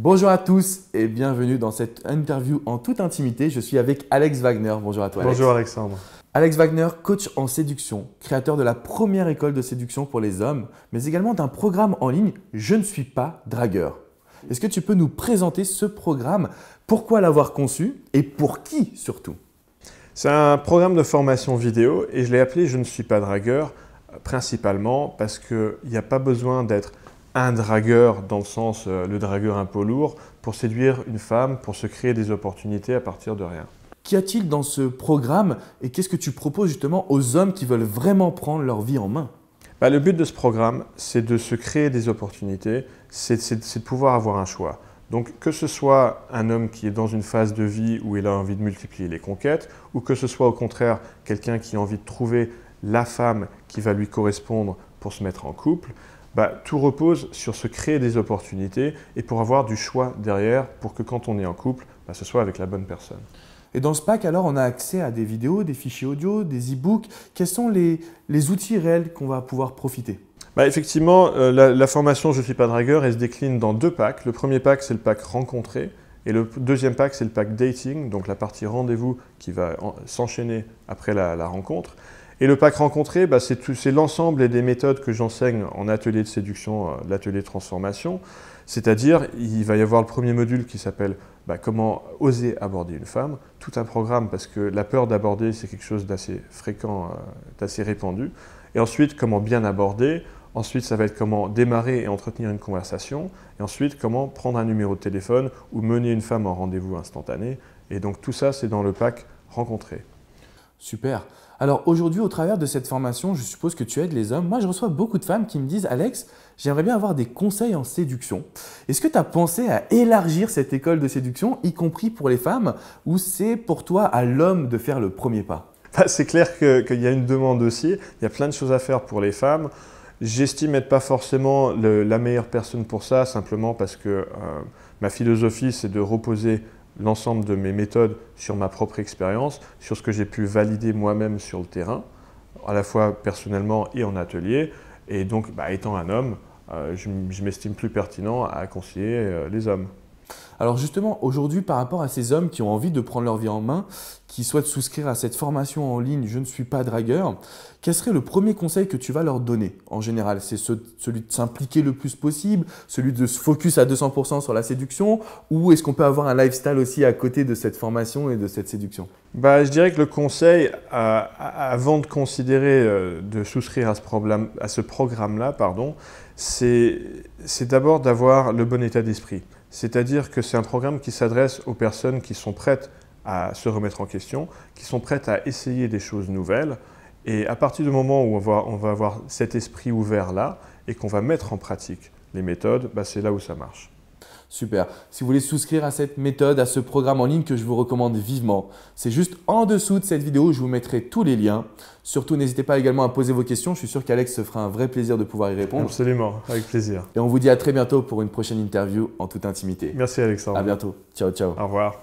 Bonjour à tous et bienvenue dans cette interview en toute intimité. Je suis avec Alex Wagner. Bonjour à toi. Bonjour Alexandre. Alex Wagner, coach en séduction, créateur de la première école de séduction pour les hommes, mais également d'un programme en ligne Je ne suis pas dragueur. Est-ce que tu peux nous présenter ce programme Pourquoi l'avoir conçu et pour qui surtout C'est un programme de formation vidéo et je l'ai appelé Je ne suis pas dragueur principalement parce qu'il n'y a pas besoin d'être un dragueur dans le sens euh, le dragueur un peu lourd pour séduire une femme, pour se créer des opportunités à partir de rien. Qu'y a-t-il dans ce programme et qu'est-ce que tu proposes justement aux hommes qui veulent vraiment prendre leur vie en main bah, Le but de ce programme, c'est de se créer des opportunités, c'est de pouvoir avoir un choix. Donc que ce soit un homme qui est dans une phase de vie où il a envie de multiplier les conquêtes, ou que ce soit au contraire quelqu'un qui a envie de trouver la femme qui va lui correspondre pour se mettre en couple, bah, tout repose sur se créer des opportunités et pour avoir du choix derrière pour que quand on est en couple, bah, ce soit avec la bonne personne. Et dans ce pack, alors, on a accès à des vidéos, des fichiers audio, des e-books. Quels sont les, les outils réels qu'on va pouvoir profiter bah, Effectivement, euh, la, formation Je ne suis pas dragueur, elle se décline dans deux packs. Le premier pack, c'est le pack rencontrer. Et le deuxième pack, c'est le pack dating, donc la partie rendez-vous qui va s'enchaîner après la, la rencontre. Et le pack rencontré, bah, c'est l'ensemble des méthodes que j'enseigne en atelier de séduction, euh, l'atelier de transformation. C'est-à-dire, il va y avoir le premier module qui s'appelle bah, Comment oser aborder une femme, tout un programme, parce que la peur d'aborder, c'est quelque chose d'assez fréquent, euh, d'assez répandu. Et ensuite, comment bien aborder. Ensuite, ça va être comment démarrer et entretenir une conversation. Et ensuite, comment prendre un numéro de téléphone ou mener une femme en rendez-vous instantané. Et donc, tout ça, c'est dans le pack rencontré. Super. Alors aujourd'hui, au travers de cette formation, je suppose que tu aides les hommes. Moi, je reçois beaucoup de femmes qui me disent Alex, j'aimerais bien avoir des conseils en séduction. Est-ce que tu as pensé à élargir cette école de séduction, y compris pour les femmes, ou c'est pour toi à l'homme de faire le premier pas bah, C'est clair qu'il y a une demande aussi. Il y a plein de choses à faire pour les femmes. J'estime être pas forcément la meilleure personne pour ça, simplement parce que euh, ma philosophie, c'est de reposer l'ensemble de mes méthodes sur ma propre expérience, sur ce que j'ai pu valider moi-même sur le terrain, à la fois personnellement et en atelier. Et donc, bah, étant un homme, euh, je, m'estime plus pertinent à conseiller euh, les hommes. Alors justement, aujourd'hui, par rapport à ces hommes qui ont envie de prendre leur vie en main, qui souhaitent souscrire à cette formation en ligne Je ne suis pas dragueur, quel serait le premier conseil que tu vas leur donner en général C'est celui de s'impliquer le plus possible, celui de se focus à 200% sur la séduction, ou est-ce qu'on peut avoir un lifestyle aussi à côté de cette formation et de cette séduction bah, Je dirais que le conseil, avant de considérer euh, de souscrire à ce, programme, ce programme-là, pardon, c'est d'abord d'avoir le bon état d'esprit. C'est-à-dire que c'est un programme qui s'adresse aux personnes qui sont prêtes à se remettre en question, qui sont prêtes à essayer des choses nouvelles. Et à partir du moment où on va, avoir cet esprit ouvert là et qu'on va mettre en pratique les méthodes, bah, c'est là où ça marche. Super. Si vous voulez souscrire à cette méthode, à ce programme en ligne que je vous recommande vivement, c'est juste en dessous de cette vidéo, je vous mettrai tous les liens. Surtout, n'hésitez pas également à poser vos questions. Je suis sûr qu'Alex se fera un vrai plaisir de pouvoir y répondre. Absolument, avec plaisir. Et on vous dit à très bientôt pour une prochaine interview en toute intimité. Merci Alexandre. À bientôt. Ciao, ciao. Au revoir.